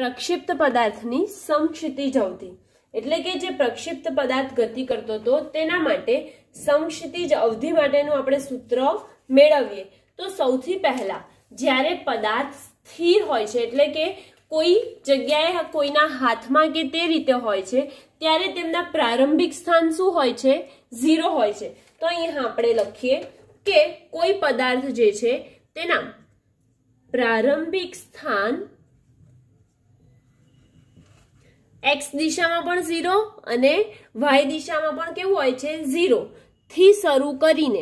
પ્રક્ષિપ્ત પદાર્થની સમક્ષિતિજ એટલે કે જે પ્રક્ષિપ્ત પદાર્થ ગતિ કરતો હતો તેના માટે સમક્ષિતિજ અવધિ માટેનું આપણે સૂત્ર મેળવીએ તો સૌથી પહેલા જ્યારે પદાર્થ સ્થિર હોય છે એટલે કે કોઈ જગ્યાએ કોઈના હાથમાં કે તે રીતે હોય છે ત્યારે તેમના પ્રારંભિક સ્થાન શું હોય છે ઝીરો હોય છે તો અહીંયા આપણે લખીએ કે કોઈ પદાર્થ જે છે તેના પ્રારંભિક સ્થાન એક્સ દિશામાં પણ ઝીરો અને વાય દિશામાં પણ કેવું હોય છે ઝીરો થી શરૂ કરીને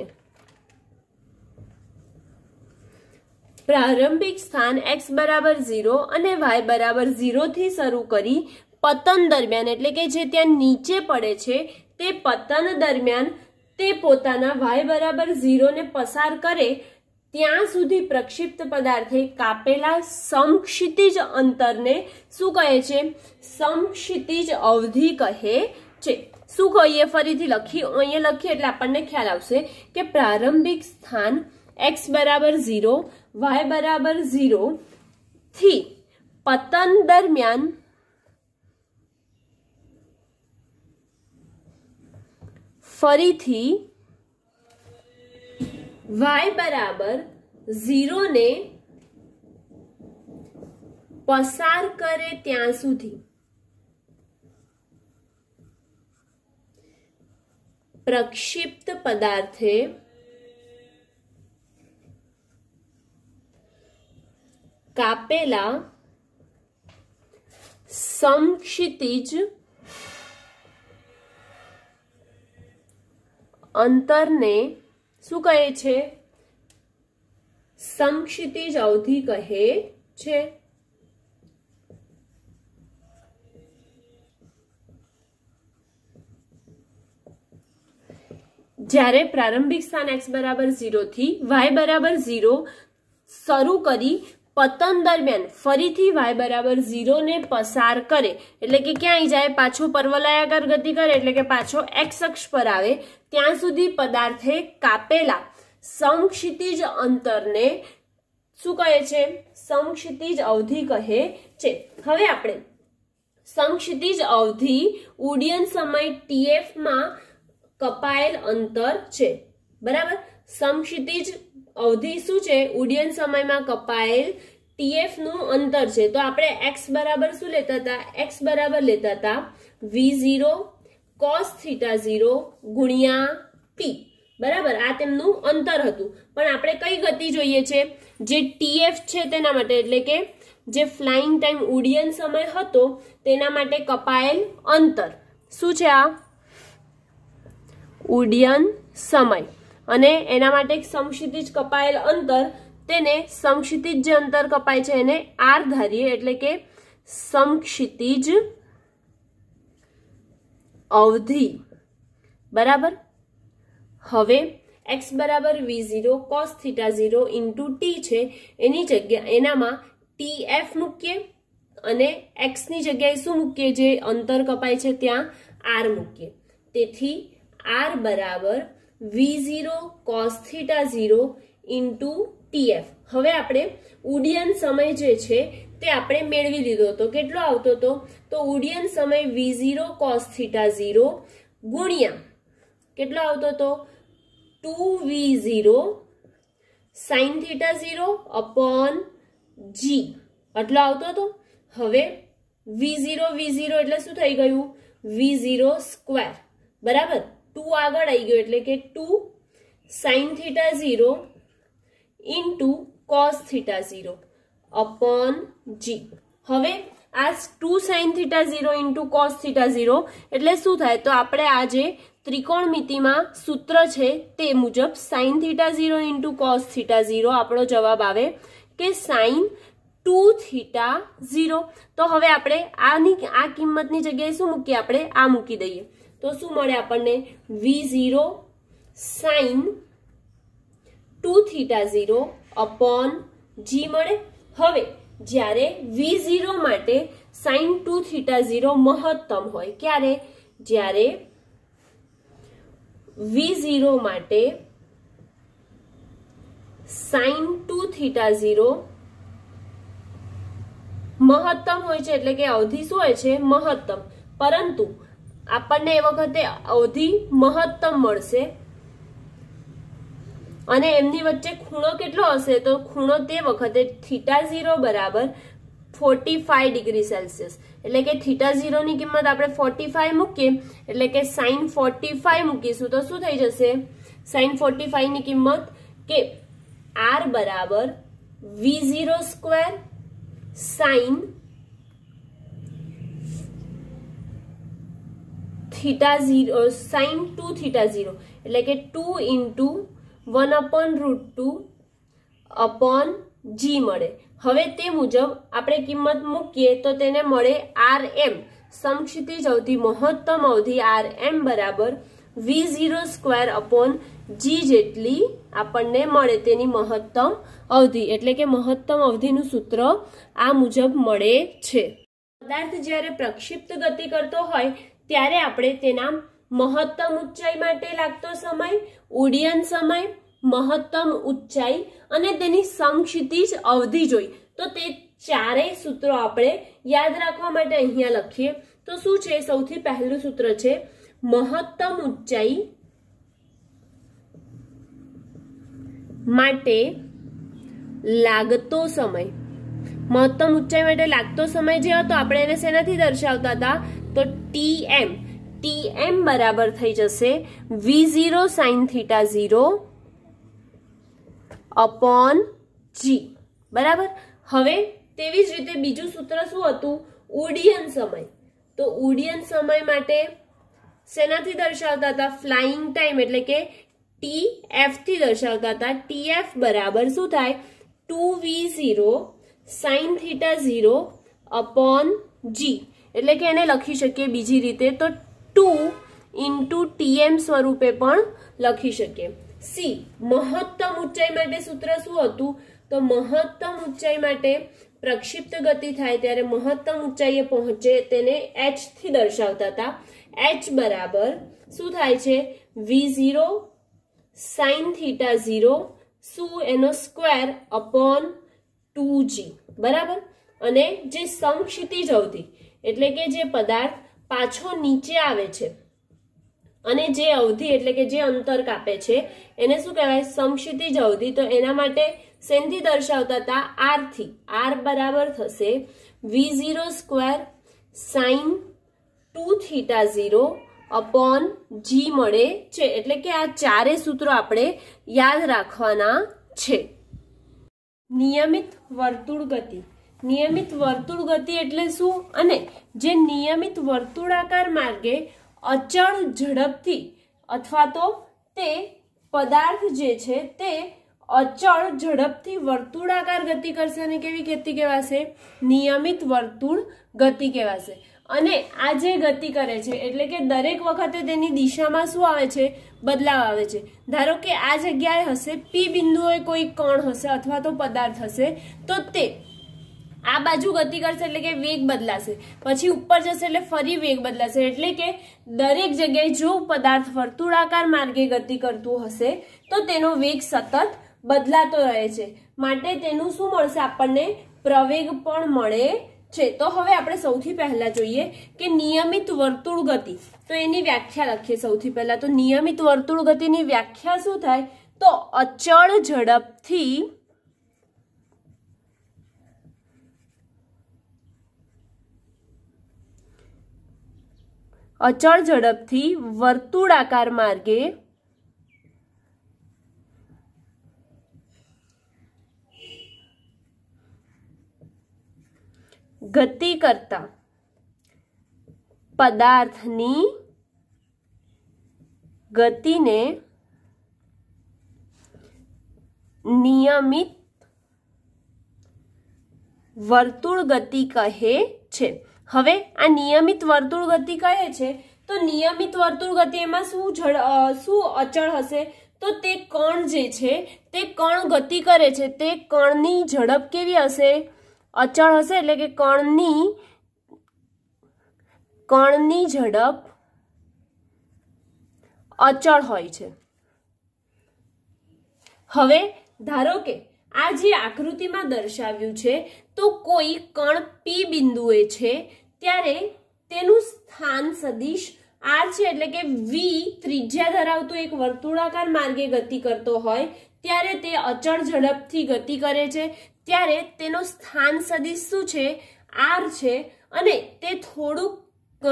પ્રારંભિક સ્થાન એક્સ બરાબર ઝીરો અને વાય બરાબર ઝીરોથી શરૂ કરી પતન દરમિયાન એટલે કે જે ત્યાં નીચે પડે છે તે પતન દરમિયાન તે પોતાના વાય બરાબર ઝીરોને પસાર કરે त्या सुधी प्रक्षिप्त पदार्थे कापेला संक्षितिज अंतर ने शु कहे संक्षितिज अवधि कहे शु कही फरी लखी अह लखी एट अपन ख्याल आ प्रारंभिक स्थान एक्स बराबर जीरो वाय बराबर जीरो थी पतन दरमियान फरी थी y बराबर जीरो ने पसार करे त्या सुधी प्रक्षिप्त पदार्थे कापेला समक्षितिज अंतर ने શું કહે છે સમક્ષિતિજ અવધિ કહે છે જ્યારે પ્રારંભિક સ્થાન એક્સ બરાબર ઝીરોથી વાય બરાબર ઝીરો શરૂ કરી પતન દરમિયાન ફરીથી વાય બરાબર ઝીરોને પસાર કરે એટલે કે ક્યાંય જાય પાછો પરવલયાકાર ગતિ કરે એટલે કે પાછો એક્સ અક્ષ પર આવે ત્યાં સુધી પદાર્થે કાપેલા સંક્ષિતિજ અંતરને શું કહે છે સંક્ષિતિજ અવધિ કહે છે હવે આપણે સંક્ષિતિજ અવધિ ઉડ્ડયન સમય ટીએફમાં કપાયેલ અંતર છે બરાબર સમક્ષિતિજ અવધિ શું છે ઉડ્ડયન સમયમાં કપાયેલ ટીએફનું અંતર છે તો આપણે એક્સ બરાબર શું લેતા હતા એક્સ બરાબર લેતા હતા v zero cos theta zero ગુણ્યા પી બરાબર આ તેમનું અંતર હતું પણ આપણે કઈ ગતિ જોઈએ છે જે ટીએફ છે તેના માટે એટલે કે જે ફ્લાઇંગ ટાઈમ ઉડ્ડયન સમય હતો તેના માટે કપાયેલ અંતર શું છે આ ઉડ્ડયન સમય અને એના માટે સમક્ષિતિજ કપાયેલ અંતર તેને સમક્ષિતિજ જે અંતર કપાય છે એને આર ધારીએ એટલે કે સમક્ષિતિજ અવધિ બરાબર હવે એક્સ બરાબર v zero cos theta zero into t છે એની જગ્યા એનામાં ટી એફ મૂકીએ અને એક્સની જગ્યાએ શું મૂકીએ જે અંતર કપાય છે ત્યાં આર મૂકીએ તેથી આર બરાબર v zero cos theta zero into t f હવે આપણે ઉડ્ડયન સમય જે છે તે આપણે મેળવી લીધો હતો કેટલો આવતો હતો તો ઉડ્ડયન સમય v zero cos theta zero ગુણ્યા કેટલો આવતો હતો two v zero sine theta zero upon g આટલો આવતો હતો હવે વી ઝીરો વી ઝીરો એટલે શું થઈ ગયું વી ઝીરો સ્ક્વેર બરાબર ટુ આગળ આવી ગયો એટલે કે two sine theta zero into cos theta zero upon g હવે આ two sine theta zero into cos theta zero એટલે શું થાય તો આપણે આજે ત્રિકોણમિતિમાં સૂત્ર છે તે મુજબ sine theta zero into cos theta zero આપણો જવાબ આવે કે સાઇન ટુ થીટા ઝીરો તો હવે આપણે આની આ કિંમતની જગ્યાએ શું મૂકીએ આપણે આ મૂકી દઈએ તો શું મળે આપણને v zero sine two theta zero upon g મળે હવે જ્યારે વી ઝીરો માટે સાઇન ટુ થીટા ઝીરો મહત્તમ હોય ક્યારે જ્યારે વી ઝીરો માટે સાઇન ટુ થીટા ઝીરો મહત્તમ હોય છે એટલે કે અવધિ શું હોય છે મહત્તમ પરંતુ આપણને એ વખતે અવધિ મહત્તમ મળશે અને એમની વચ્ચે ખૂણો કેટલો હશે તો ખૂણો તે વખતે થીટા ઝીરો બરાબર ફોર્ટી ફાઈવ ડિગ્રી સેલ્સિયસ એટલે કે થીટા ઝીરોની કિંમત આપણે ફોર્ટી ફાઈવ મૂકીએ એટલે કે સાઈન ફોર્ટી ફાઈવ મૂકીશું તો શું થઈ જશે સાઈન ફોર્ટી ફાઈવની કિંમત કે આર બરાબર v zero square sine theta zero sine two theta zero એટલે કે two into one upon root two upon g મળે હવે તે મુજબ આપણે કિંમત મૂકીએ તો તેને મળે આર એમ સમક્ષિતિજ અવધિ મહત્તમ અવધિ આર એમ બરાબર v zero square upon g જેટલી આપણને મળે તેની મહત્તમ અવધિ એટલે કે મહત્તમ અવધિનું સૂત્ર આ મુજબ મળે છે પદાર્થ જ્યારે પ્રક્ષિપ્ત ગતિ કરતો હોય ત્યારે આપણે તેના મહત્તમ ઊંચાઈ માટે લાગતો સમય ઉડ્ડયન સમય મહત્તમ ઊંચાઈ અને તેની સંક્ષિતિજ અવધિ જોઈ તો તે ચારેય સૂત્રો આપણે યાદ રાખવા માટે અહીંયા લખીએ તો શું છે સૌથી પહેલું સૂત્ર છે મહત્તમ ઊંચાઈ માટે લાગતો સમય મહત્તમ ઊંચાઈ માટે લાગતો સમય જે હતો આપણે એને શેનાથી દર્શાવતા હતા તો ટી એમ ટી એમ બરાબર થઈ જશે v zero sine theta zero upon g બરાબર હવે તેવી જ રીતે બીજું સૂત્ર શું હતું ઉડિયન સમય તો ઉડિયન સમય માટે શેનાથી દર્શાવતા હતા ફ્લાઇંગ ટાઈમ એટલે કે ટી એફથી દર્શાવતા હતા ટી એફ બરાબર શું થાય two v zero sine theta zero upon g એટલે કે એને લખી શકીએ બીજી રીતે તો ટુ ઇન્ટુ ટીએમ સ્વરૂપે પણ લખી શકીએ સી મહત્તમ ઊંચાઈ માટે સૂત્ર શું હતું તો મહત્તમ ઊંચાઈ માટે પ્રક્ષિપ્ત ગતિ થાય ત્યારે મહત્તમ ઊંચાઈએ પહોંચે તેને એચથી દર્શાવતા હતા એચ બરાબર શું થાય છે v zero sine theta zero શું એનો સ્ક્વેર અપોન ટુ જી બરાબર અને જે સમક્ષિતિજ અવધિ એટલે કે જે પદાર્થ પાછો નીચે આવે છે અને જે અવધિ એટલે કે જે અંતર કાપે છે એને શું કહેવાય સમક્ષિતિજ અવધિ તો એના માટે સેનથી દર્શાવતા હતા આરથી આર બરાબર થશે v zero square sine two theta zero upon g મળે છે એટલે કે આ ચારે સૂત્રો આપણે યાદ રાખવાના છે નિયમિત વર્તુળ ગતિ નિયમિત વર્તુળ ગતિ એટલે શું અને જે નિયમિત વર્તુળાકાર માર્ગે અચળ ઝડપથી અથવા તો તે પદાર્થ જે છે તે અચળ ઝડપથી વર્તુળાકાર ગતિ કરશે અને કેવી ગતિ કહેવાશે નિયમિત વર્તુળ ગતિ કહેવાશે અને આ જે ગતિ કરે છે એટલે કે દરેક વખતે તેની દિશામાં શું આવે છે બદલાવ આવે છે ધારો કે આ જગ્યાએ હશે પી બિંદુએ કોઈ કણ હશે અથવા તો પદાર્થ હશે તો તે આ બાજુ ગતિ કરશે એટલે કે વેગ બદલાશે પછી ઉપર જશે એટલે ફરી વેગ બદલાશે એટલે કે દરેક જગ્યાએ જો પદાર્થ વર્તુળાકાર માર્ગે ગતિ કરતું હશે તો તેનો વેગ સતત બદલાતો રહે છે માટે તેનું શું મળશે આપણને પ્રવેગ પણ મળે છે તો હવે આપણે સૌથી પહેલાં જોઈએ કે નિયમિત વર્તુળ ગતિ તો એની વ્યાખ્યા લખીએ સૌથી પહેલાં તો નિયમિત વર્તુળ ગતિની વ્યાખ્યા શું થાય તો અચળ ઝડપથી અચળ ઝડપથી વર્તુળાકાર માર્ગે ગતિ કરતા પદાર્થની ગતિને નિયમિત વર્તુળ ગતિ કહે છે હવે આ નિયમિત વર્તુળ ગતિ કહે છે તો નિયમિત વર્તુળ ગતિ એમાં શું શું અચળ હશે તો તે કણ જે છે તે કણ ગતિ કરે છે તે કણની ઝડપ કેવી હશે અચળ હશે એટલે કે કણની કણની ઝડપ અચળ હોય છે હવે ધારો કે આ જે આકૃતિમાં દર્શાવ્યું છે તો કોઈ કણ પી બિંદુએ છે ત્યારે તેનું સ્થાન સદિશ આર છે એટલે કે વી ત્રિજ્યા ધરાવતું એક વર્તુળાકાર માર્ગે ગતિ કરતો હોય ત્યારે તે અચળ ઝડપથી ગતિ કરે છે ત્યારે તેનો સ્થાન સદિશ શું છે આર છે અને તે થોડુંક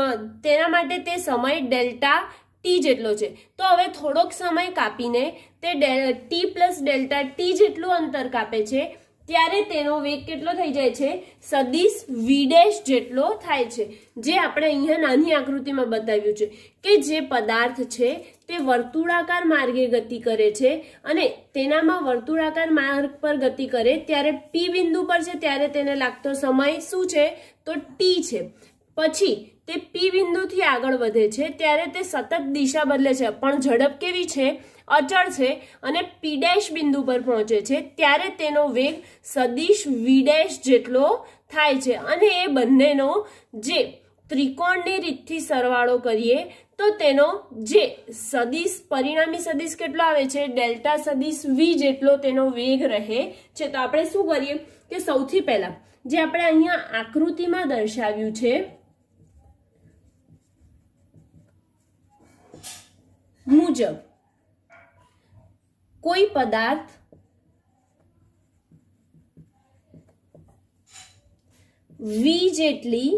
તેના માટે તે સમય ડેલ્ટા ટી જેટલો છે તો હવે થોડોક સમય કાપીને તે ટી પ્લસ ડેલ્ટા ટી જેટલું અંતર કાપે છે ત્યારે તેનો વેગ કેટલો થઈ જાય છે સદીશ વીડેશ જેટલો થાય છે જે આપણે અહીંયા નાની આકૃતિમાં બતાવ્યું છે કે જે પદાર્થ છે તે વર્તુળાકાર માર્ગે ગતિ કરે છે અને તેનામાં વર્તુળાકાર માર્ગ પર ગતિ કરે ત્યારે પી બિંદુ પર છે ત્યારે તેને લાગતો સમય શું છે તો ટી છે પછી તે પી બિંદુથી આગળ વધે છે ત્યારે તે સતત દિશા બદલે છે પણ ઝડપ કેવી છે અચળ છે અને પી ડેશ બિંદુ પર પહોંચે છે ત્યારે તેનો વેગ સદીશ વી ડેશ જેટલો થાય છે અને એ બંનેનો જે ત્રિકોણની રીતથી સરવાળો કરીએ તો તેનો જે સદીશ પરિણામી સદીશ કેટલો આવે છે ડેલ્ટા સદીશ વી જેટલો તેનો વેગ રહે છે તો આપણે શું કરીએ કે સૌથી પહેલાં જે આપણે અહીંયા આકૃતિમાં દર્શાવ્યું છે મુજબ કોઈ પદાર્થ વી જેટલી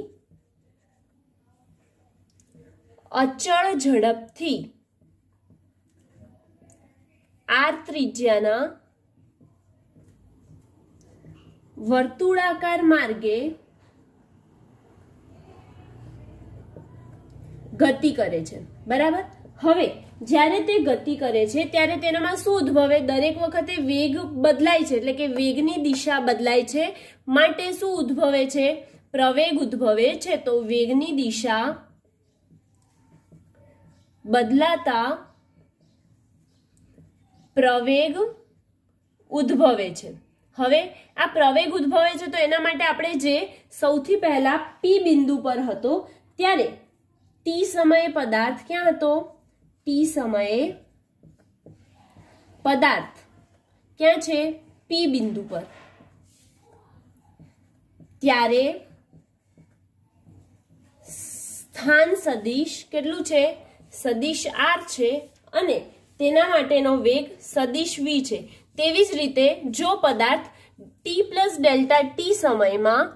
અચળ ઝડપથી આર ત્રિજ્યાના વર્તુળાકાર માર્ગે ગતિ કરે છે બરાબર હવે જ્યારે તે ગતિ કરે છે ત્યારે તેનામાં શું ઉદ્ભવે દરેક વખતે વેગ બદલાય છે એટલે કે વેગની દિશા બદલાય છે માટે શું ઉદ્ભવે છે પ્રવેગ ઉદ્ભવે છે તો વેગની દિશા બદલાતા પ્રવેગ ઉદ્ભવે છે હવે આ પ્રવેગ ઉદ્ભવે છે તો એના માટે આપણે જે સૌથી પહેલા પી બિંદુ પર હતો ત્યારે ટી સમયે પદાર્થ ક્યાં હતો ટી સમયે પદાર્થ ક્યાં છે પી બિંદુ પર ત્યારે સ્થાન સદિશ કેટલું છે સદિશ આર છે અને તેના માટેનો વેગ સદિશ વી છે તેવી જ રીતે જો પદાર્થ ટી પ્લસ ડેલ્ટા ટી સમયમાં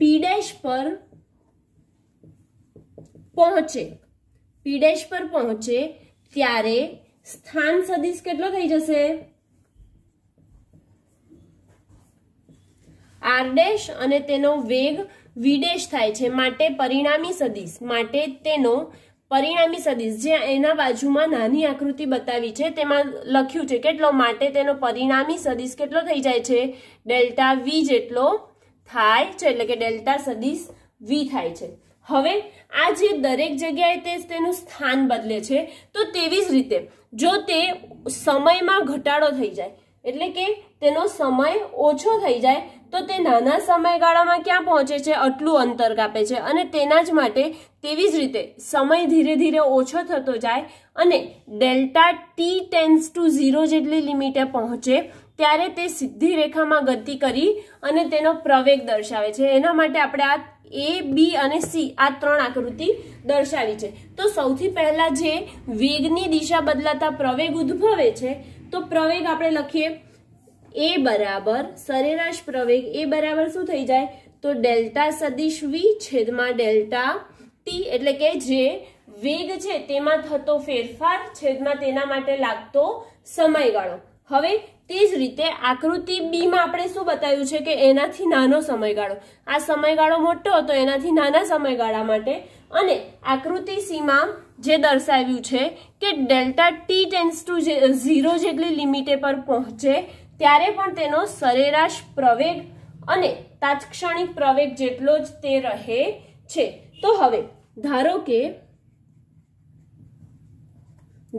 પી ડેશ પર પહોંચે પીડેશ પર પહોંચે ત્યારે સ્થાન સદિશ કેટલો થઈ જશે આર અને તેનો વેગ વિડેશ થાય છે માટે પરિણામી સદિશ માટે તેનો પરિણામી સદિશ જે એના બાજુમાં નાની આકૃતિ બતાવી છે તેમાં લખ્યું છે કેટલો માટે તેનો પરિણામી સદિશ કેટલો થઈ જાય છે ડેલ્ટા વી જેટલો થાય છે એટલે કે ડેલ્ટા સદિશ વી થાય છે હવે આ જે દરેક જગ્યાએ તે તેનું સ્થાન બદલે છે તો તેવી જ રીતે જો તે સમયમાં ઘટાડો થઈ જાય એટલે કે તેનો સમય ઓછો થઈ જાય તો તે નાના સમયગાળામાં ક્યાં પહોંચે છે આટલું અંતર કાપે છે અને તેના જ માટે તેવી જ રીતે સમય ધીરે ધીરે ઓછો થતો જાય અને delta t tends to zero જેટલી લિમિટે પહોંચે ત્યારે તે સીધી રેખામાં ગતિ કરી અને તેનો પ્રવેગ દર્શાવે છે એના માટે આપણે આ એ બી અને સી આ ત્રણ આકૃતિ દર્શાવી છે તો સૌથી પહેલા જે વેગની દિશા બદલાતા પ્રવેગ ઉદ્ભવે છે તો પ્રવેગ આપણે લખીએ એ બરાબર સરેરાશ પ્રવેગ એ બરાબર શું થઈ જાય તો ડેલ્ટા સદીશ વી છેદમાં ડેલ્ટા ટી એટલે કે જે વેગ છે તેમાં થતો ફેરફાર છેદમાં તેના માટે લાગતો સમયગાળો હવે તે જ રીતે આકૃતિ બીમાં આપણે શું બતાવ્યું છે કે એનાથી નાનો સમયગાળો આ સમયગાળો મોટો હતો એનાથી નાના સમયગાળા માટે અને આકૃતિ સીમા જે દર્શાવ્યું છે કે ડેલ્ટા ટી ટેન્સ ટુ જે ઝીરો જેટલી લિમિટે પર પહોંચે ત્યારે પણ તેનો સરેરાશ પ્રવેગ અને તાત્ક્ષણિક પ્રવેગ જેટલો જ તે રહે છે તો હવે ધારો કે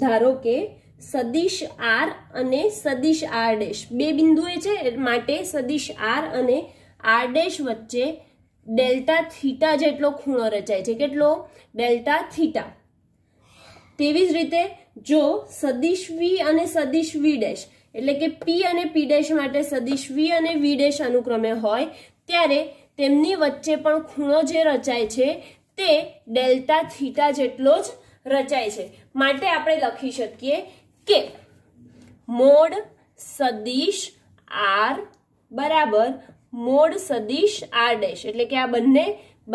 ધારો કે સદિશ આર અને સદિશ આર ડેશ બે બિંદુએ છે માટે સદિશ આર અને આર ડેશ વચ્ચે ડેલ્ટા થીટા જેટલો ખૂણો રચાય છે કેટલો ડેલ્ટા થીટા તેવી જ રીતે જો સદિશ વી અને સદિશ વી ડેશ એટલે કે પી અને પી ડેશ માટે સદિશ વી અને વી ડેશ અનુક્રમે હોય ત્યારે તેમની વચ્ચે પણ ખૂણો જે રચાય છે તે ડેલ્ટા થીટા જેટલો જ રચાય છે માટે આપણે લખી શકીએ કે મોડ સદીશ આર બરાબર મોડ સદીશ આર ડેશ એટલે કે આ બંને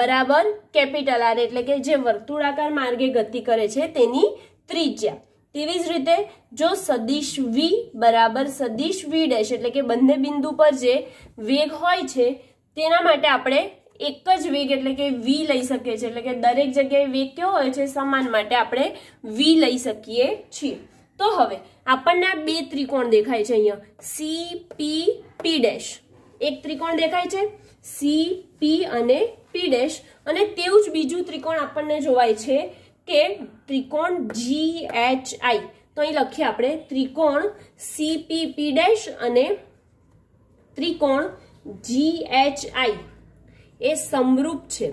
બરાબર કેપિટલ આર એટલે કે જે વર્તુળાકાર માર્ગે ગતિ કરે છે તેની ત્રિજ્યા તેવી જ રીતે જો સદીશ વી બરાબર સદીશ વી ડેશ એટલે કે બંને બિંદુ પર જે વેગ હોય છે તેના માટે આપણે એક જ વેગ એટલે કે વી લઈ શકીએ છીએ એટલે કે દરેક જગ્યાએ વેગ કેવો હોય છે સમાન માટે આપણે વી લઈ શકીએ છીએ તો હવે આપણને આ બે ત્રિકોણ દેખાય છે અહીંયા સી પી પી ડેશ એક ત્રિકોણ દેખાય છે સી પી અને પી ડેશ અને તેવું જ બીજું ત્રિકોણ આપણને જોવાય છે કે ત્રિકોણ જી એચ આઈ તો અહીં લખીએ આપણે ત્રિકોણ સી પી પી ડેશ અને ત્રિકોણ જી એચ આઈ એ સમરૂપ છે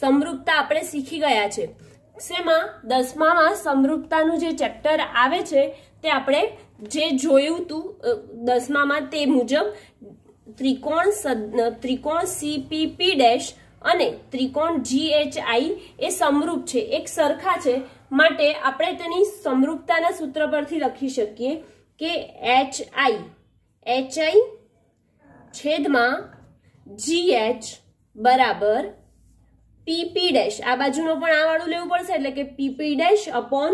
સમરૂપતા આપણે શીખી ગયા છે સેમાં દસમામાં સમૃદ્ધતાનું જે ચેપ્ટર આવે છે તે આપણે જે જોયું હતું દસમામાં તે મુજબ ત્રિકોણ ત્રિકોણ સીપીપી ડેશ અને ત્રિકોણ જીએચઆઈ એ સમરૂપ છે એક સરખા છે માટે આપણે તેની સમરૂપતાના સૂત્ર પરથી લખી શકીએ કે એચ આઈ એચ આઈ છેદમાં જીએચ બરાબર પીપી ડેશ આ બાજુનો પણ આ વાળું લેવું પડશે એટલે કે પીપી ડેશ અપોન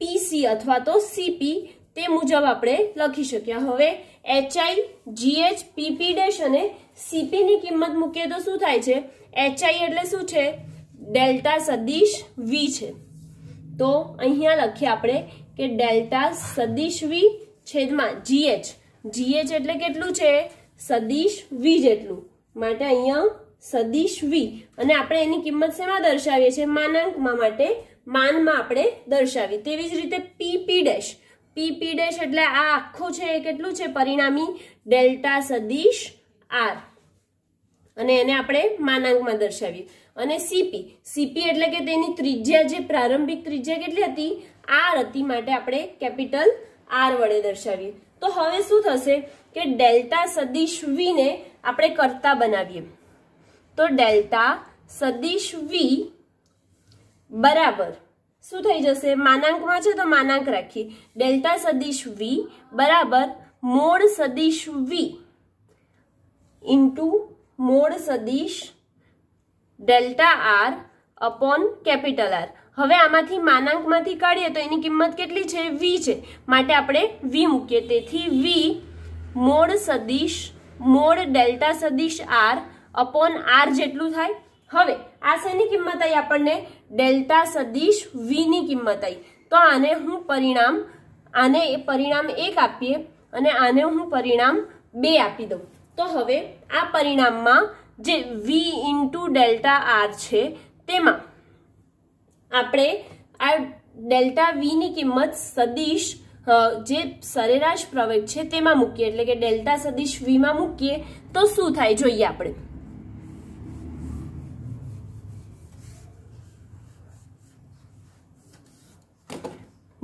પીસી અથવા તો સીપી તે મુજબ આપણે લખી શક્યા હવે એચઆઈ જીએચ પીપી ડેશ અને સીપીની કિંમત મૂકીએ તો શું થાય છે એચઆઈ એટલે શું છે ડેલ્ટા સદીશ વી છે તો અહીંયા લખીએ આપણે કે ડેલ્ટા સદીશ વી છેદમાં જીએચ જીએચ એટલે કેટલું છે સદીશ વી જેટલું માટે અહીંયા સદીશ વી અને આપણે એની કિંમત શેમાં દર્શાવીએ છીએ માનાંકમાં માટે માનમાં આપણે દર્શાવી તેવી જ રીતે પીપી ડેશ પીપી ડેશ એટલે આ આખું છે એ કેટલું છે પરિણામી ડેલ્ટા સદીશ આર અને એને આપણે માનાંકમાં દર્શાવીએ અને સીપી સીપી એટલે કે તેની ત્રિજ્યા જે પ્રારંભિક ત્રિજ્યા કેટલી હતી આર હતી માટે આપણે કેપિટલ આર વડે દર્શાવીએ તો હવે શું થશે કે ડેલ્ટા સદીશ વીને આપણે કરતા બનાવીએ તો ડેલ્ટા સદિશ વી બરાબર શું થઈ જશે માનાંકમાં છે તો માનાંક રાખીએ ડેલ્ટા સદીશ વી બરાબર મોડ સદીશ વી ઇન્ટુ મોડ સદીશ delta r upon capital r હવે આમાંથી માનાંકમાંથી કાઢીએ તો એની કિંમત કેટલી છે વી છે માટે આપણે વી મૂકીએ તેથી વી મોડ સદીશ મોડ ડેલ્ટા સદીશ આર અપોન આર જેટલું થાય હવે આ શેની કિંમત આવી આપણને ડેલ્ટા સદીશ વીની કિંમત આવી તો આને હું પરિણામ આને એ પરિણામ એક આપીએ અને આને હું પરિણામ બે આપી દઉં તો હવે આ પરિણામમાં જે વી ઇન્ટુ ડેલ્ટા આર છે તેમાં આપણે આ ડેલ્ટા વીની કિંમત સદીશ જે સરેરાશ પ્રવેગ છે તેમાં મૂકીએ એટલે કે ડેલ્ટા સદીશ વીમાં મૂકીએ તો શું થાય જોઈએ આપણે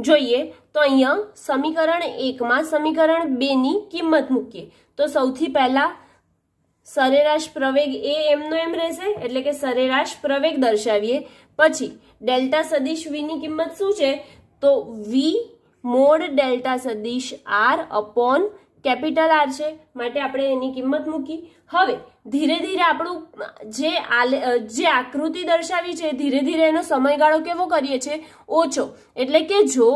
જોઈએ તો અહીંયા સમીકરણ એકમાં સમીકરણ બેની કિંમત મૂકીએ તો સૌથી પહેલાં સરેરાશ પ્રવેગ એ એમનો એમ રહેશે એટલે કે સરેરાશ પ્રવેગ દર્શાવીએ પછી ડેલ્ટા સદીશ વીની કિંમત શું છે તો વી મોડ ડેલ્ટા સદીશ આર અપોન કેપિટલ આર છે માટે આપણે એની કિંમત મૂકી હવે ધીરે ધીરે આપણું જે જે આકૃતિ દર્શાવી છે ધીરે ધીરે એનો સમયગાળો કેવો કરીએ છીએ ઓછો એટલે કે જો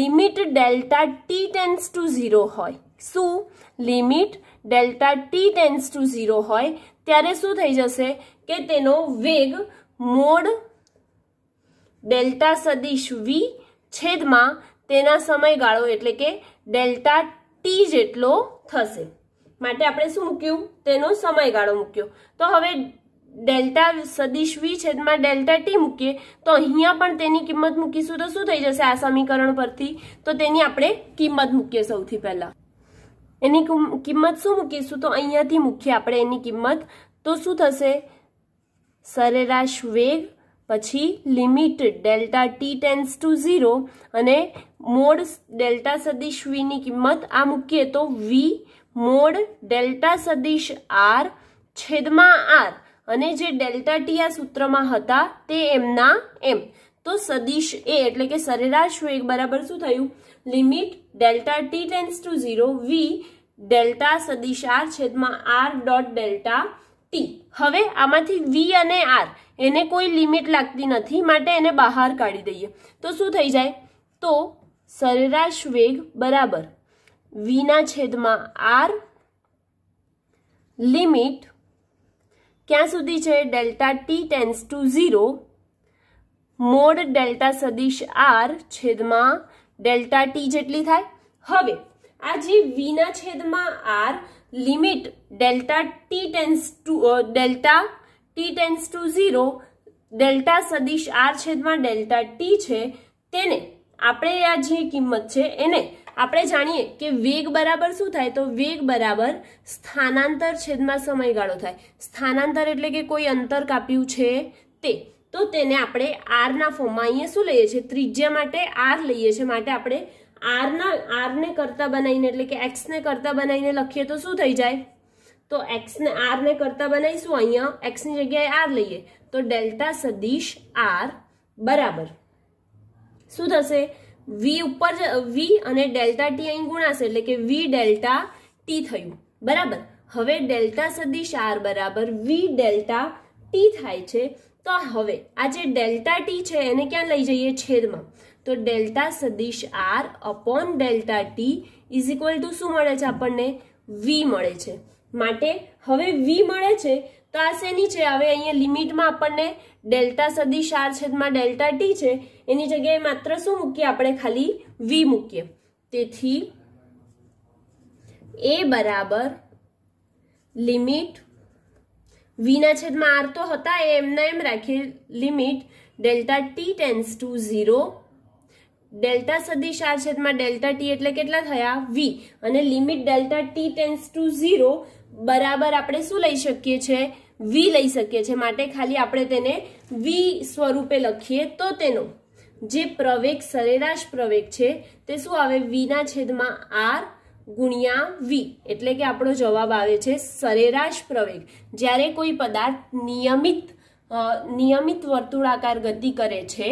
limit delta t tends to zero હોય શું limit delta t tends to zero હોય ત્યારે શું થઈ જશે કે તેનો વેગ મોડ ડેલ્ટા સદીશ વી છેદમાં તેના સમયગાળો એટલે કે ડેલ્ટા ટી જેટલો થશે માટે આપણે શું મૂક્યું તેનો સમયગાળો મૂક્યો તો હવે ડેલ્ટા સદીશ વી છેદમાં ડેલ્ટા ટી મૂકીએ તો અહીંયા પણ તેની કિંમત મૂકીશું તો શું થઈ જશે આ સમીકરણ પરથી તો તેની આપણે કિંમત મૂકીએ સૌથી પહેલાં એની કિંમત શું મૂકીશું તો અહીંયાથી મૂકીએ આપણે એની કિંમત તો શું થશે સરેરાશ વેગ પછી limit delta t tends to zero અને મોડ ડેલ્ટા સદિશ વીની કિંમત આ મૂકીએ તો વી મોડ ડેલ્ટા સદિશ આર છેદમાં આર અને જે ડેલ્ટા ટી આ સૂત્રમાં હતા તે એમના એમ તો સદીશ એ એટલે કે સરેરાશ વેગ બરાબર શું થયું limit delta t tends to zero v delta સદીશ આર છેદમાં આર ડોટ ડેલ્ટા ટી હવે આમાંથી વી અને આર એને કોઈ લિમિટ લાગતી નથી માટે એને બહાર કાઢી દઈએ તો શું થઈ જાય તો સરેરાશ વેગ બરાબર વીના છેદમાં આર લિમિટ ક્યાં સુધી છે delta t tends to zero mod delta સદીશ આર છેદમાં ડેલ્ટા ટી જેટલી થાય હવે આ જે વીના છેદમાં r limit delta t tends to delta t tends to zero delta સદિશ આર છેદમાં ડેલ્ટા ટી છે તેને આપણે આ જે કિંમત છે એને આપણે જાણીએ કે વેગ બરાબર શું થાય તો વેગ બરાબર સ્થાનાંતર છેદમાં સમયગાળો થાય સ્થાનાંતર એટલે કે કોઈ અંતર કાપ્યું છે તે તો તેને આપણે આરના ફોર્મમાં અહીંયા શું લઈએ છીએ ત્રિજ્યા માટે આર લઈએ છીએ માટે આપણે આરના આરને કરતા બનાવીને એટલે કે એક્સને કરતા બનાવીને લખીએ તો શું થઈ જાય તો એક્સને આરને કરતા બનાવીશું અહીંયા એક્સની જગ્યાએ આર લઈએ તો ડેલ્ટા સદીશ આર બરાબર શું થશે વી ઉપર વી અને ડેલ્ટા ટી અહીં ગુણાશે એટલે કે વી ડેલ્ટા ટી થયું બરાબર હવે ડેલ્ટા સદીશ આર બરાબર વી ડેલ્ટા ટી થાય છે તો હવે આ જે ડેલ્ટા ટી છે એને ક્યાં લઈ જઈએ છેદમાં તો ડેલ્ટા સદિશ r upon delta t is equal to શું મળે છે આપણને વી મળે છે માટે હવે વી મળે છે તો આ શેની છે હવે અહીંયા લિમિટમાં આપણને ડેલ્ટા સદિશ આર છેદમાં ડેલ્ટા ટી છે એની જગ્યાએ માત્ર શું મૂકીએ આપણે ખાલી વી મૂકીએ તેથી એ બરાબર લિમિટ વીના છેદમાં આર તો હતા એ એમના એમ રાખીએ limit delta t tends to zero delta સદિશ આ છેદમાં ડેલ્ટા ટી એટલે કેટલા થયા વી અને limit delta t tends to zero બરાબર આપણે શું લઈ શકીએ છીએ વી લઈ શકીએ છીએ માટે ખાલી આપણે તેને વી સ્વરૂપે લખીએ તો તેનો જે પ્રવેગ સરેરાશ પ્રવેગ છે તે શું આવે વીના છેદમાં આર ગુણ્યા વી એટલે કે આપણો જવાબ આવે છે સરેરાશ પ્રવેગ જ્યારે કોઈ પદાર્થ નિયમિત નિયમિત વર્તુળાકાર ગતિ કરે છે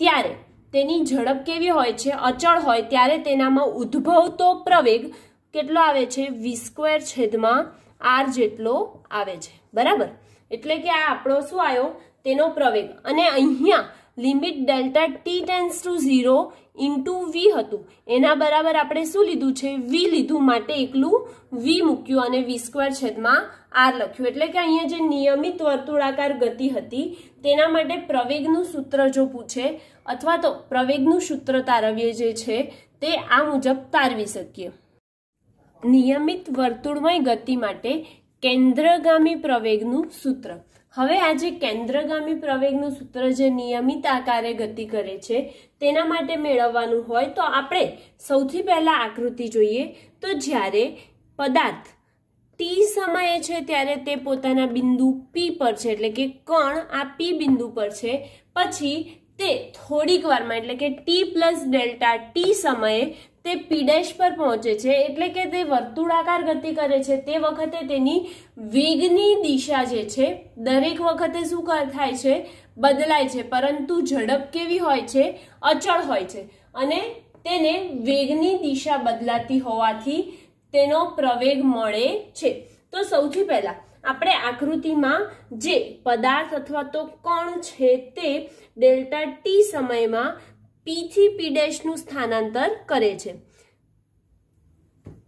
ત્યારે તેની ઝડપ કેવી હોય છે અચળ હોય ત્યારે તેનામાં ઉદ્ભવતો પ્રવેગ કેટલો આવે છે વી સ્ક્વેર છેદમાં આર જેટલો આવે છે બરાબર એટલે કે આ આપણો શું આવ્યો તેનો પ્રવેગ અને અહીંયા limit delta t tends to zero into v હતું એના બરાબર આપણે શું લીધું છે વી લીધું માટે એકલું વી મૂક્યું અને વી સ્ક્વેર છેદમાં આર લખ્યું એટલે કે અહીંયા જે નિયમિત વર્તુળાકાર ગતિ હતી તેના માટે પ્રવેગનું સૂત્ર જો પૂછે અથવા તો પ્રવેગનું સૂત્ર તારવીએ જે છે તે આ મુજબ તારવી શકીએ નિયમિત વર્તુળમય ગતિ માટે કેન્દ્રગામી પ્રવેગનું સૂત્ર હવે આજે કેન્દ્રગામી પ્રવેગનું સૂત્ર જે નિયમિત આકારે ગતિ કરે છે તેના માટે મેળવવાનું હોય તો આપણે સૌથી પહેલાં આકૃતિ જોઈએ તો જ્યારે પદાર્થ ટી સમયે છે ત્યારે તે પોતાના બિંદુ પી પર છે એટલે કે કણ આ પી બિંદુ પર છે પછી તે થોડીક વારમાં એટલે કે ટી પ્લસ ડેલ્ટા ટી સમયે તે પીડેશ પર પહોંચે છે એટલે કે તે વર્તુળાકાર ગતિ કરે છે તે વખતે તેની વેગની દિશા જે છે દરેક વખતે શું થાય છે બદલાય છે પરંતુ ઝડપ કેવી હોય છે અચળ હોય છે અને તેને વેગની દિશા બદલાતી હોવાથી તેનો પ્રવેગ મળે છે તો સૌથી પહેલાં આપણે આકૃતિમાં જે પદાર્થ અથવા તો કણ છે તે ડેલ્ટા ટી સમયમાં પીથી પી ડેશનું સ્થાનાંતર કરે છે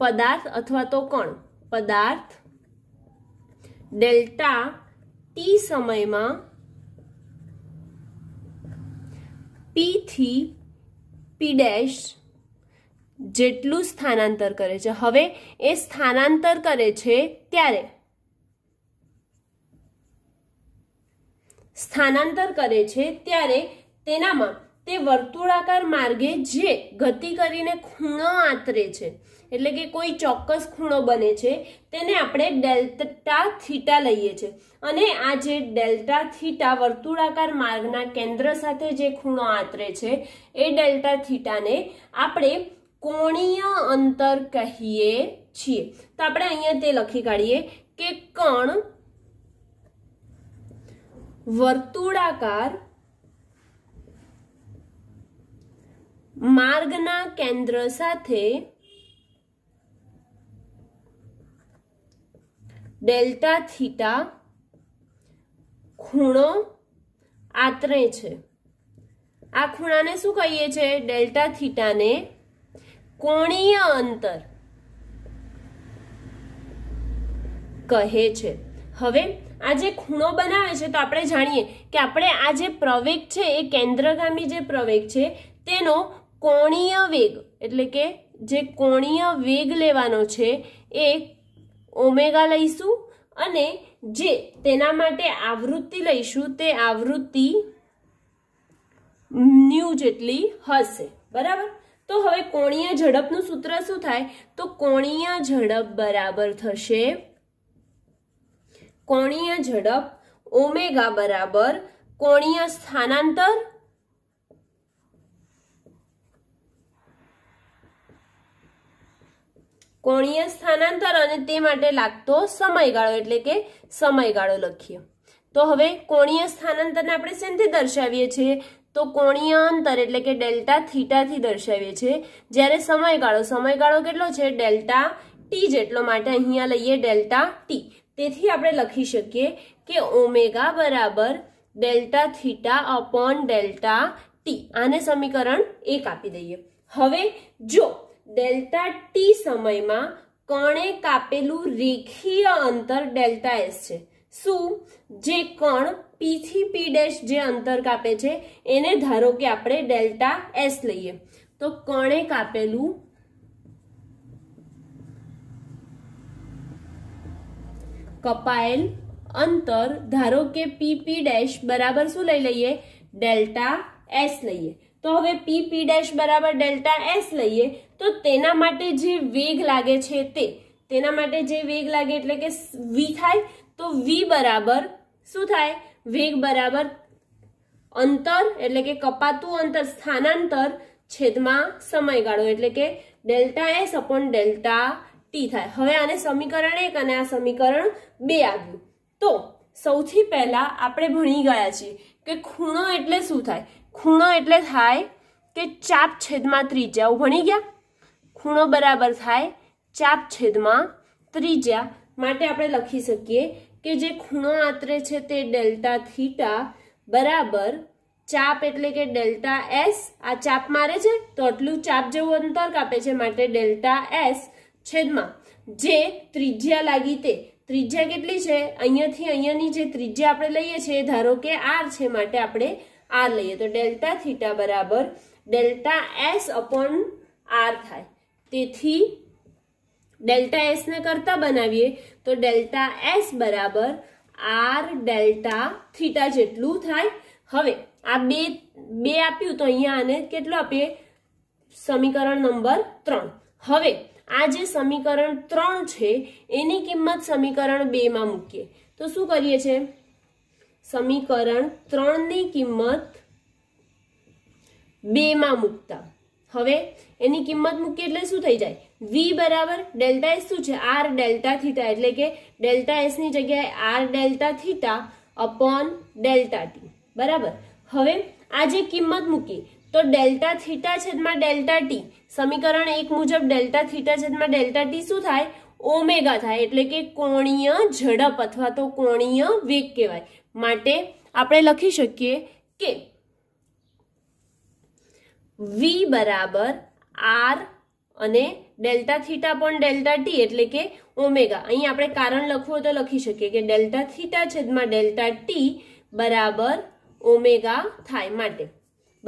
પદાર્થ અથવા તો કણ પદાર્થ ડેલ્ટા ટી સમયમાં પીથી પી ડેશ જેટલું સ્થાનાંતર કરે છે હવે એ સ્થાનાંતર કરે છે ત્યારે સ્થાનાંતર કરે છે ત્યારે તેનામાં તે વર્તુળાકાર માર્ગે જે ગતિ કરીને ખૂણો આતરે છે એટલે કે કોઈ ચોક્કસ ખૂણો બને છે તેને આપણે ડેલ્ટા થીટા લઈએ છીએ અને આ જે ડેલ્ટા થીટા વર્તુળાકાર માર્ગના કેન્દ્ર સાથે જે ખૂણો આતરે છે એ ડેલ્ટા થીટાને આપણે કોણીય અંતર કહીએ છીએ તો આપણે અહીંયા તે લખી કાઢીએ કે કણ વર્તુળાકાર માર્ગના કેન્દ્ર સાથે ડેલ્ટા થીટા ખૂણો આતરે છે આ ખૂણાને શું કહીએ છીએ ડેલ્ટા થીટાને કોણીય અંતર કહે છે હવે આ જે ખૂણો બનાવે છે તો આપણે જાણીએ કે આપણે આ જે પ્રવેગ છે એ કેન્દ્રગામી જે પ્રવેગ છે તેનો કોણીય વેગ એટલે કે જે કોણીય વેગ લેવાનો છે એ ઓમેગા લઈશું અને જે તેના માટે આવૃત્તિ લઈશું તે આવૃત્તિ ન્યૂ જેટલી હશે બરાબર તો હવે કોણીય ઝડપનું સૂત્ર શું થાય તો કોણીય ઝડપ બરાબર થશે કોણીય ઝડપ ઓમેગા બરાબર કોણીય સ્થાનાંતર કોણીય સ્થાનાંતર અને તે માટે લાગતો સમયગાળો એટલે કે સમયગાળો લખીએ તો હવે કોણીય સ્થાનાંતરને આપણે શેનાથી દર્શાવીએ છીએ તો કોણીય અંતર એટલે કે ડેલ્ટા થીટાથી દર્શાવીએ છીએ જ્યારે સમયગાળો સમયગાળો કેટલો છે ડેલ્ટા ટી જેટલો માટે અહીંયા લઈએ ડેલ્ટા ટી તેથી આપણે લખી શકીએ કે ઓમેગા બરાબર delta theta upon delta t આને સમીકરણ એક આપી દઈએ હવે જો ડેલ્ટા ટી સમયમાં કણે કાપેલું રેખીય અંતર ડેલ્ટા એસ છે શું જે કણ પીથી પી ડેશ જે અંતર કાપે છે એને ધારો કે આપણે ડેલ્ટા એસ લઈએ તો કણે કાપેલું કપાયલ અંતર ધારો કે pp' = શું લઈ લઈએ? ડેલ્ટા s લઈએ. તો હવે pp' = ડેલ્ટા s લઈએ તો તેના માટે જે વેગ લાગે છે તે તેના માટે જે વેગ લાગે એટલે કે v થાય તો v = શું થાય? વેગ બરાબર અંતર એટલે કે કપાતું અંતર સ્થાનાંતર છેદમાં સમયગાળો એટલે કે ડેલ્ટા s / ડેલ્ટા ટી થાય હવે આને સમીકરણ એક અને આ સમીકરણ બે આવ્યું તો સૌથી પહેલા આપણે ભણી ગયા છીએ કે ખૂણો એટલે શું થાય ખૂણો એટલે થાય કે ચાપ છેદમાં ત્રિજ્યા ભણી ગયા ખૂણો બરાબર થાય ચાપ છેદમાં ત્રિજ્યા માટે આપણે લખી શકીએ કે જે ખૂણો આતરે છે તે ડેલ્ટા થીટા બરાબર ચાપ એટલે કે ડેલ્ટા એસ આ ચાપ મારે છે તો આટલું ચાપ જેવું અંતર કાપે છે માટે ડેલ્ટા એસ છેદમાં જે ત્રિજ્યા લાગી તે ત્રિજ્યા કેટલી છે અહીંયાથી અહીંયાની જે ત્રિજ્યા આપણે લઈએ છીએ ધારો કે આર છે માટે આપણે આર લઈએ તો ડેલ્ટા થીટા બરાબર ડેલ્ટા એસ અપોન આર થાય તેથી ડેલ્ટા એસને કરતા બનાવીએ તો ડેલ્ટા એસ બરાબર આર ડેલ્ટા થીટા જેટલું થાય હવે આ બે બે આપ્યું તો અહીંયા આને કેટલું આપીએ સમીકરણ નંબર ત્રણ હવે આ જે સમીકરણ ત્રણ છે એની કિંમત સમીકરણ બેમાં મૂકીએ તો શું કરીએ છે સમીકરણ ત્રણની કિંમત બેમાં મૂકતા હવે એની કિંમત મૂકીએ એટલે શું થઈ જાય વી બરાબર ડેલ્ટા એસ શું છે આર ડેલ્ટા થીટા એટલે કે ડેલ્ટા એસની જગ્યાએ r delta theta upon delta t બરાબર હવે આ જે કિંમત મૂકી તો ડેલ્ટા થીટા છેદમાં ડેલ્ટા ટી સમીકરણ એક મુજબ ડેલ્ટા થીટા છેદમાં ડેલ્ટા ટી શું થાય ઓમેગા થાય એટલે કે કોણીય ઝડપ અથવા તો કોણીય વેગ કહેવાય માટે આપણે લખી શકીએ કે વી બરાબર આર અને ડેલ્ટા થીટા પણ ડેલ્ટા ટી એટલે કે ઓમેગા અહીં આપણે કારણ લખવું તો લખી શકીએ કે ડેલ્ટા થીટા છેદમાં ડેલ્ટા ટી બરાબર ઓમેગા થાય માટે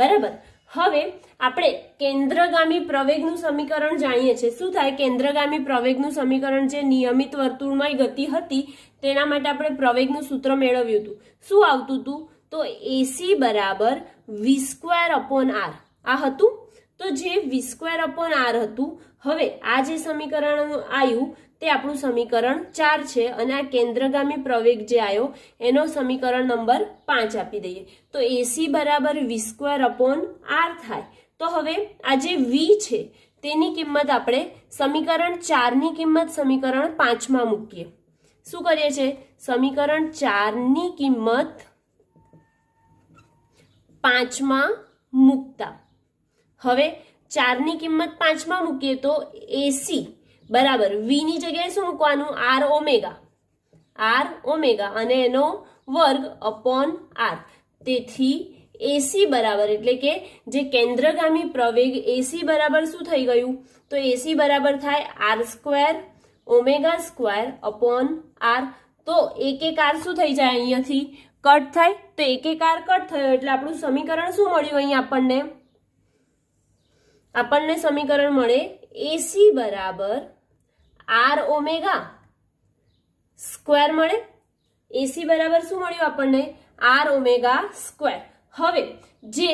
બરાબર હવે આપણે કેન્દ્રગામી પ્રવેગનું સમીકરણ જાણીએ છીએ શું થાય કેન્દ્રગામી પ્રવેગનું સમીકરણ જે નિયમિત વર્તુળમાં ગતિ હતી તેના માટે આપણે પ્રવેગનું સૂત્ર મેળવ્યું હતું શું આવતું હતું તો એસી બરાબર વી સ્ક્વેર અપોન આર આ હતું તો જે વી સ્ક્વેર અપોન આર હતું હવે આ જે સમીકરણ આવ્યું તે આપણું સમીકરણ ચાર છે અને આ કેન્દ્રગામી પ્રવેગ જે આવ્યો એનો સમીકરણ નંબર પાંચ આપી દઈએ તો એસી બરાબર વી સ્ક્વેર અપોન આર થાય તો હવે આ જે વી છે તેની કિંમત આપણે સમીકરણ ચારની કિંમત સમીકરણ પાંચમાં મૂકીએ શું કરીએ છીએ સમીકરણ ચારની કિંમત પાંચમાં મૂકતા હવે ચારની કિંમત પાંચમાં મૂકીએ તો એસી બરાબર વીની જગ્યાએ શું મૂકવાનું આર ઓમેગા આર ઓમેગા અને એનો વર્ગ અપોન આર તેથી એસી બરાબર એટલે કે જે કેન્દ્રગામી પ્રવેગ એસી બરાબર શું થઈ ગયું તો એસી બરાબર થાય r square omega square upon r તો એક એક આર શું થઈ જાય અહીંયાથી કટ થાય તો એક એક આર કટ થયો એટલે આપણું સમીકરણ શું મળ્યું અહીંયા આપણને આપણને સમીકરણ મળે એસી બરાબર આર ઓમેગા સ્ક્વેર મળે એસી બરાબર શું મળ્યું આપણને આર ઓમેગા સ્ક્વેર હવે જે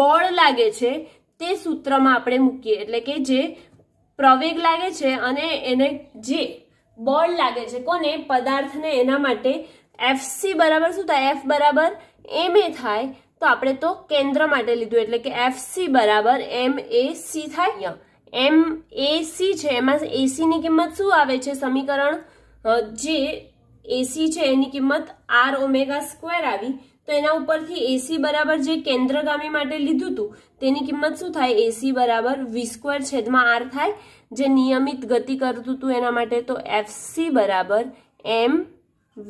બળ લાગે છે તે સૂત્રમાં આપણે મૂકીએ એટલે કે જે પ્રવેગ લાગે છે અને એને જે બળ લાગે છે કોને પદાર્થને એના માટે એફસી બરાબર શું થાય એફ બરાબર એમ એ થાય તો આપણે તો કેન્દ્ર માટે લીધું એટલે કે એફસી બરાબર એમ એ સી થાય એમ એસી છે એમાં એસીની કિંમત શું આવે છે સમીકરણ જે એસી છે એની કિંમત આર ઓમેગા સ્ક્વેર આવી તો એના ઉપરથી એસી બરાબર જે કેન્દ્રગામી માટે લીધું હતું તેની કિંમત શું થાય એસી બરાબર વી સ્ક્વેર છેદમાં આર થાય જે નિયમિત ગતિ કરતું હતું એના માટે તો એફસી બરાબર m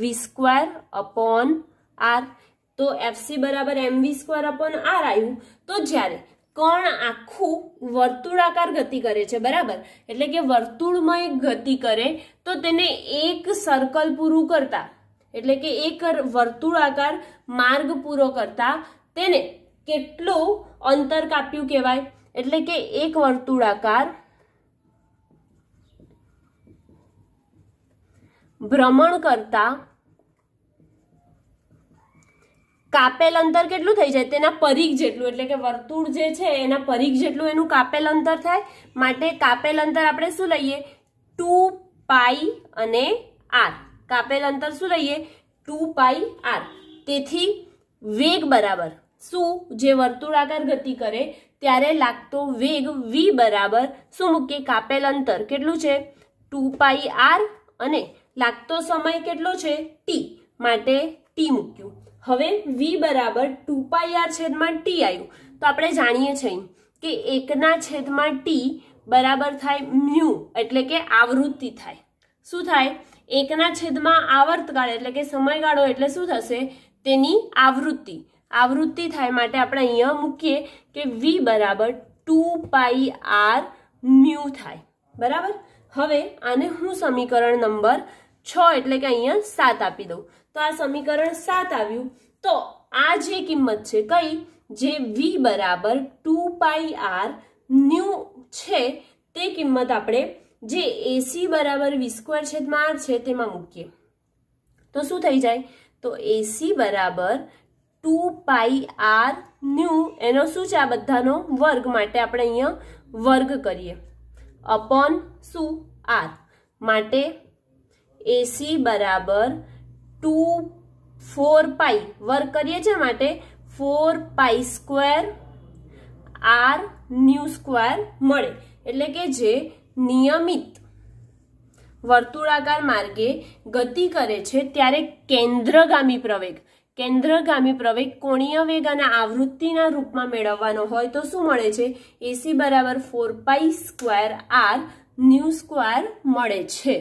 v square upon r તો એફસી બરાબર m v square upon r આવ્યું તો જ્યારે કણ આખું વર્તુળાકાર ગતિ કરે છે બરાબર એટલે કે વર્તુળમય ગતિ કરે તો તેને એક સર્કલ પૂરું કરતા એટલે કે એક વર્તુળાકાર માર્ગ પૂરો કરતા તેને કેટલું અંતર કાપ્યું કહેવાય એટલે કે એક વર્તુળાકાર ભ્રમણ કરતા કાપેલ અંતર કેટલું થઈ જાય તેના પરીખ જેટલું એટલે કે વર્તુળ જે છે એના પરીખ જેટલું એનું કાપેલ અંતર થાય માટે કાપેલ અંતર આપણે શું લઈએ ટુ પાઈ અને આર કાપેલ અંતર શું લઈએ ટુ પાઈ આર તેથી વેગ બરાબર શું જે વર્તુળાકાર ગતિ કરે ત્યારે લાગતો વેગ વી બરાબર શું મૂકીએ કાપેલ અંતર કેટલું છે ટુ પાઈ આર અને લાગતો સમય કેટલો છે ટી માટે ટી મૂક્યું હવે વી બરાબર ટુ પાઈ આર છેદમાં ટી આવ્યું તો આપણે જાણીએ છીએ કે એકના છેદમાં ટી બરાબર થાય મ્યુ એટલે કે આવૃત્તિ થાય શું થાય એકના છેદમાં આવર્તકાળ એટલે કે સમયગાળો એટલે શું થશે તેની આવૃત્તિ આવૃત્તિ થાય માટે આપણે અહીંયા મૂકીએ કે વી બરાબર ટુ પાઈ આર મ્યુ થાય બરાબર હવે આને હું સમીકરણ નંબર છ એટલે કે અહીંયા સાત આપી દઉં તો આ સમીકરણ સાત આવ્યું તો આ જે કિંમત છે કઈ જે વી બરાબર ટુ પાઈ આર ન્યૂ છે તે કિંમત આપણે જે એસી બરાબર વી સ્ક્વેર છેદમાં આર છે તેમાં મૂકીએ તો શું થઈ જાય તો એસી બરાબર ટુ પાઈ આર ન્યૂ એનો શું છે આ બધાનો વર્ગ માટે આપણે અહીંયા વર્ગ કરીએ અપોન શું આર માટે એસી બરાબર ટુ ફોર પાઈ વર્ક કરીએ છીએ માટે four pi square r nu square મળે એટલે કે જે નિયમિત વર્તુળાકાર માર્ગે ગતિ કરે છે ત્યારે કેન્દ્રગામી પ્રવેગ કેન્દ્રગામી પ્રવેગ કોણીય વેગ અને આવૃત્તિના રૂપમાં મેળવવાનો હોય તો શું મળે છે એસી બરાબર four pi square r nu square મળે છે